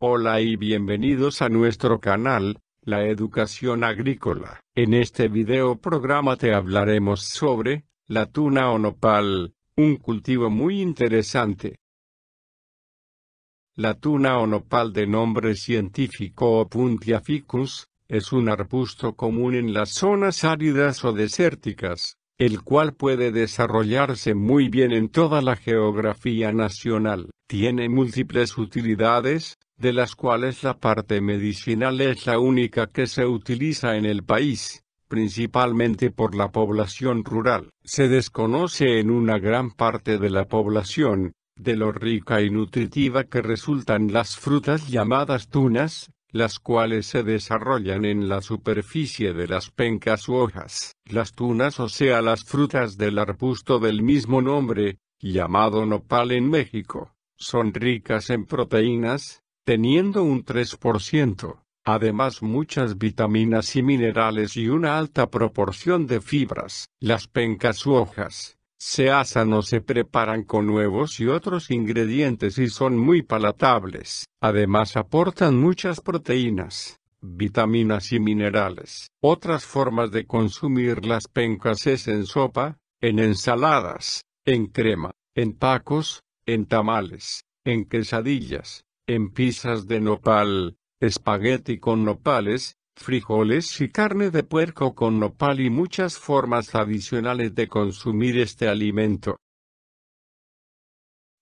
Hola y bienvenidos a nuestro canal, La Educación Agrícola. En este video programa te hablaremos sobre, la tuna o nopal, un cultivo muy interesante. La tuna o nopal de nombre científico Opuntia ficus, es un arbusto común en las zonas áridas o desérticas, el cual puede desarrollarse muy bien en toda la geografía nacional. Tiene múltiples utilidades, de las cuales la parte medicinal es la única que se utiliza en el país, principalmente por la población rural. Se desconoce en una gran parte de la población, de lo rica y nutritiva que resultan las frutas llamadas tunas, las cuales se desarrollan en la superficie de las pencas u hojas. Las tunas o sea las frutas del arbusto del mismo nombre, llamado nopal en México, son ricas en proteínas, teniendo un 3%, además muchas vitaminas y minerales y una alta proporción de fibras. Las pencas u hojas se asan o se preparan con huevos y otros ingredientes y son muy palatables. Además aportan muchas proteínas, vitaminas y minerales. Otras formas de consumir las pencas es en sopa, en ensaladas, en crema, en tacos, en tamales, en quesadillas, en pizzas de nopal, espagueti con nopales, frijoles y carne de puerco con nopal y muchas formas adicionales de consumir este alimento.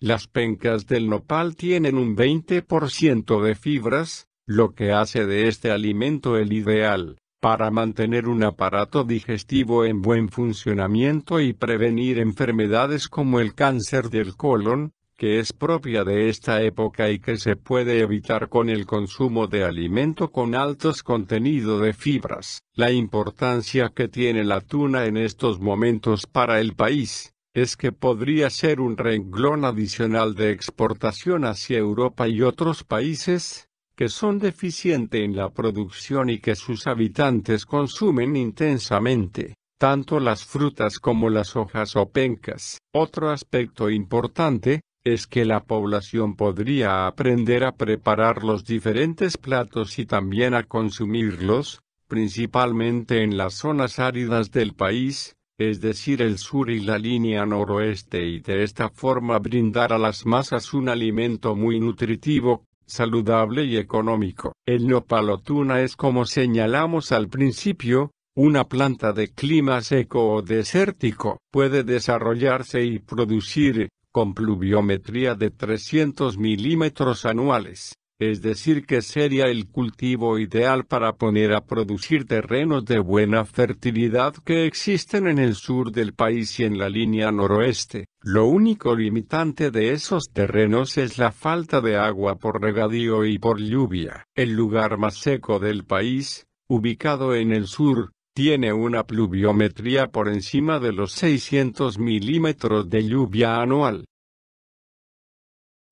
Las pencas del nopal tienen un 20% de fibras, lo que hace de este alimento el ideal, para mantener un aparato digestivo en buen funcionamiento y prevenir enfermedades como el cáncer del colon, que es propia de esta época y que se puede evitar con el consumo de alimento con altos contenidos de fibras. La importancia que tiene la tuna en estos momentos para el país es que podría ser un renglón adicional de exportación hacia Europa y otros países, que son deficientes en la producción y que sus habitantes consumen intensamente tanto las frutas como las hojas o pencas. Otro aspecto importante es que la población podría aprender a preparar los diferentes platos y también a consumirlos, principalmente en las zonas áridas del país, es decir, el sur y la línea noroeste, y de esta forma brindar a las masas un alimento muy nutritivo, saludable y económico. El nopalotuna es como señalamos al principio, una planta de clima seco o desértico puede desarrollarse y producir, con pluviometría de 300 milímetros anuales, es decir que sería el cultivo ideal para poner a producir terrenos de buena fertilidad que existen en el sur del país y en la línea noroeste. Lo único limitante de esos terrenos es la falta de agua por regadío y por lluvia. El lugar más seco del país, ubicado en el sur, tiene una pluviometría por encima de los 600 milímetros de lluvia anual.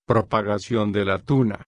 Propagación de la tuna.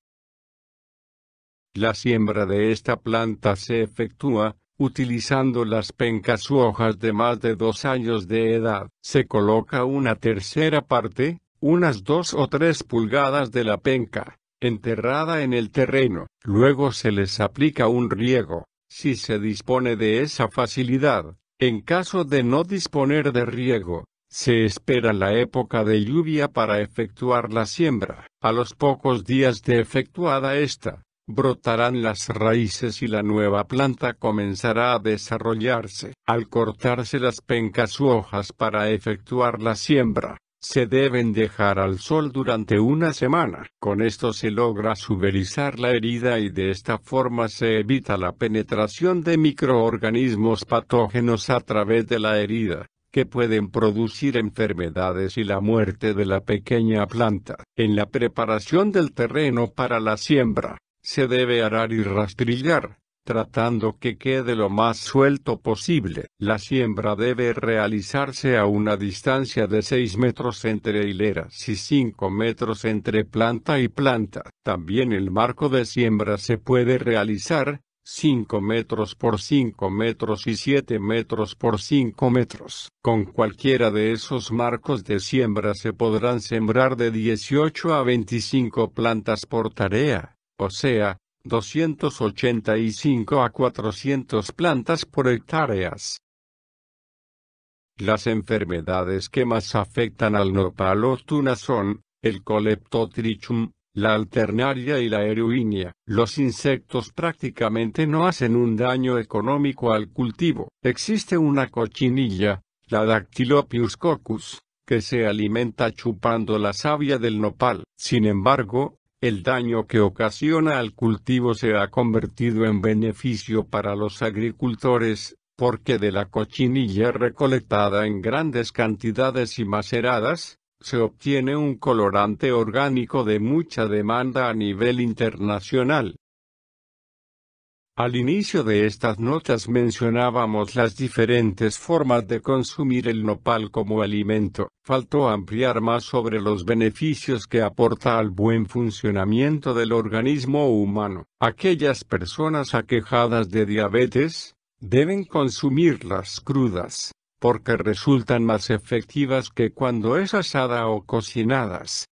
La siembra de esta planta se efectúa, utilizando las pencas u hojas de más de dos años de edad. Se coloca una tercera parte, unas dos o tres pulgadas de la penca, enterrada en el terreno. Luego se les aplica un riego, si se dispone de esa facilidad. En caso de no disponer de riego, se espera la época de lluvia para efectuar la siembra. A los pocos días de efectuada esta, brotarán las raíces y la nueva planta comenzará a desarrollarse. Al cortarse las pencas u hojas para efectuar la siembra, se deben dejar al sol durante una semana. Con esto se logra suberizar la herida y de esta forma se evita la penetración de microorganismos patógenos a través de la herida que pueden producir enfermedades y la muerte de la pequeña planta. En la preparación del terreno para la siembra, se debe arar y rastrillar, tratando que quede lo más suelto posible. La siembra debe realizarse a una distancia de 6 metros entre hileras y 5 metros entre planta y planta. También el marco de siembra se puede realizar, 5 metros por 5 metros y 7 metros por 5 metros. Con cualquiera de esos marcos de siembra se podrán sembrar de 18 a 25 plantas por tarea, o sea, 285 a 400 plantas por hectáreas. Las enfermedades que más afectan al nopal o tuna son, el coleptotrichum, la alternaria y la heroínea. Los insectos prácticamente no hacen un daño económico al cultivo. Existe una cochinilla, la Dactylopius coccus, que se alimenta chupando la savia del nopal. Sin embargo, el daño que ocasiona al cultivo se ha convertido en beneficio para los agricultores, porque de la cochinilla recolectada en grandes cantidades y maceradas, se obtiene un colorante orgánico de mucha demanda a nivel internacional. Al inicio de estas notas mencionábamos las diferentes formas de consumir el nopal como alimento. Faltó ampliar más sobre los beneficios que aporta al buen funcionamiento del organismo humano. Aquellas personas aquejadas de diabetes deben consumirlas crudas, porque resultan más efectivas que cuando es asada o cocinadas.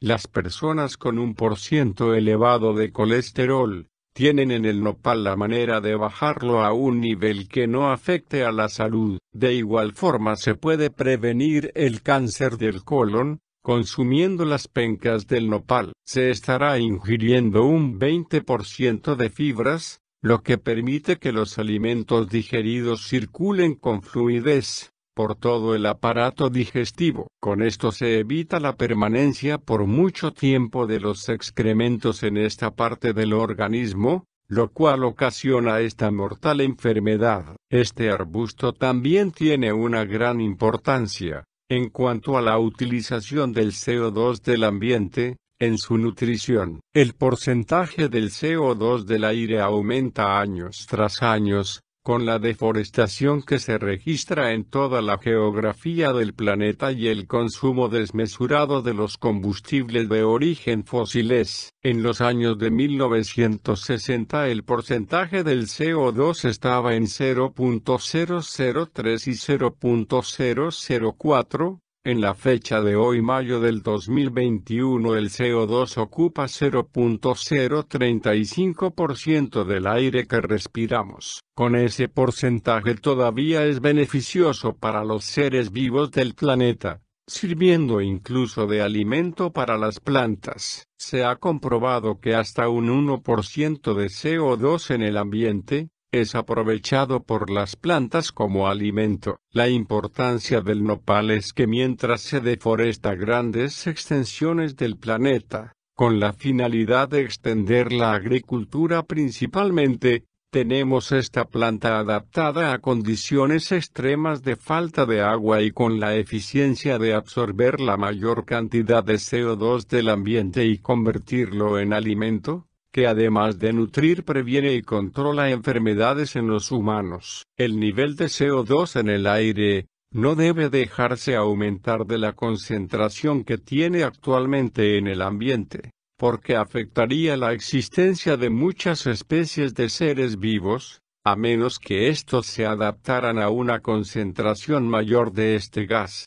Las personas con un porciento elevado de colesterol, tienen en el nopal la manera de bajarlo a un nivel que no afecte a la salud. De igual forma se puede prevenir el cáncer del colon, consumiendo las pencas del nopal. Se estará ingiriendo un 20% de fibras, lo que permite que los alimentos digeridos circulen con fluidez por todo el aparato digestivo. Con esto se evita la permanencia por mucho tiempo de los excrementos en esta parte del organismo, lo cual ocasiona esta mortal enfermedad. Este arbusto también tiene una gran importancia, en cuanto a la utilización del CO2 del ambiente, en su nutrición. El porcentaje del CO2 del aire aumenta años tras años, con la deforestación que se registra en toda la geografía del planeta y el consumo desmesurado de los combustibles de origen fósiles, en los años de 1960 el porcentaje del CO2 estaba en 0.003 y 0.004, en la fecha de hoy, mayo del 2021, el CO2 ocupa 0.035% del aire que respiramos. Con ese porcentaje todavía es beneficioso para los seres vivos del planeta, sirviendo incluso de alimento para las plantas. Se ha comprobado que hasta un 1% de CO2 en el ambiente, es aprovechado por las plantas como alimento. La importancia del nopal es que mientras se deforesta grandes extensiones del planeta, con la finalidad de extender la agricultura principalmente, tenemos esta planta adaptada a condiciones extremas de falta de agua y con la eficiencia de absorber la mayor cantidad de CO2 del ambiente y convertirlo en alimento, que además de nutrir previene y controla enfermedades en los humanos. El nivel de CO2 en el aire, no debe dejarse aumentar de la concentración que tiene actualmente en el ambiente, porque afectaría la existencia de muchas especies de seres vivos, a menos que estos se adaptaran a una concentración mayor de este gas.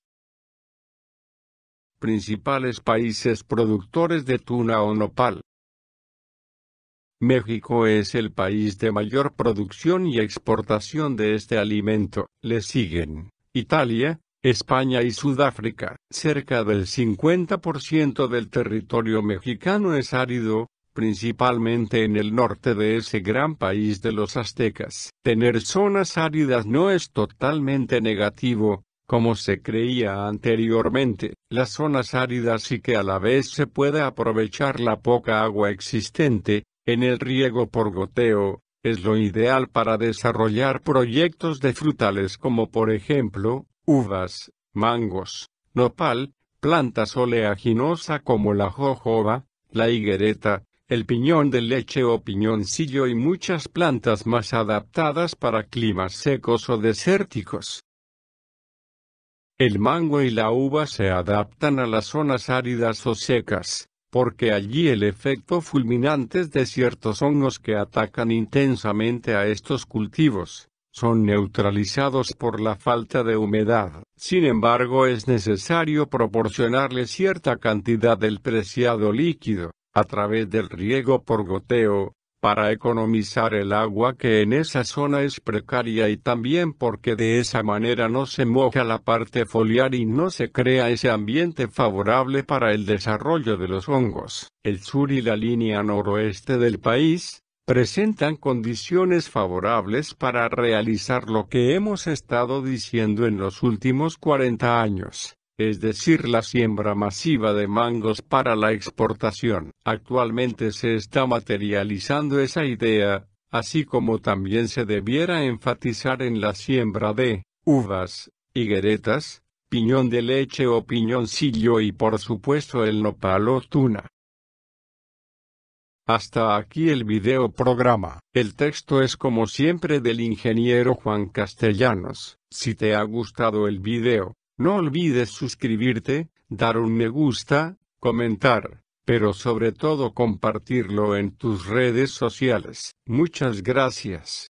Principales países productores de tuna o nopal. México es el país de mayor producción y exportación de este alimento. Le siguen Italia, España y Sudáfrica. Cerca del 50% del territorio mexicano es árido, principalmente en el norte de ese gran país de los aztecas. Tener zonas áridas no es totalmente negativo, como se creía anteriormente. Las zonas áridas y que a la vez se puede aprovechar la poca agua existente, en el riego por goteo, es lo ideal para desarrollar proyectos de frutales como por ejemplo, uvas, mangos, nopal, plantas oleaginosa como la jojoba, la higuereta, el piñón de leche o piñoncillo y muchas plantas más adaptadas para climas secos o desérticos. El mango y la uva se adaptan a las zonas áridas o secas, porque allí el efecto fulminante de ciertos hongos que atacan intensamente a estos cultivos, son neutralizados por la falta de humedad. Sin embargo, es necesario proporcionarle cierta cantidad del preciado líquido, a través del riego por goteo, para economizar el agua que en esa zona es precaria y también porque de esa manera no se moja la parte foliar y no se crea ese ambiente favorable para el desarrollo de los hongos. El sur y la línea noroeste del país, presentan condiciones favorables para realizar lo que hemos estado diciendo en los últimos 40 años es decir la siembra masiva de mangos para la exportación. Actualmente se está materializando esa idea, así como también se debiera enfatizar en la siembra de uvas, higueretas, piñón de leche o piñoncillo y por supuesto el nopal o tuna. Hasta aquí el video programa. El texto es como siempre del ingeniero Juan Castellanos. Si te ha gustado el video, no olvides suscribirte, dar un me gusta, comentar, pero sobre todo compartirlo en tus redes sociales. Muchas gracias.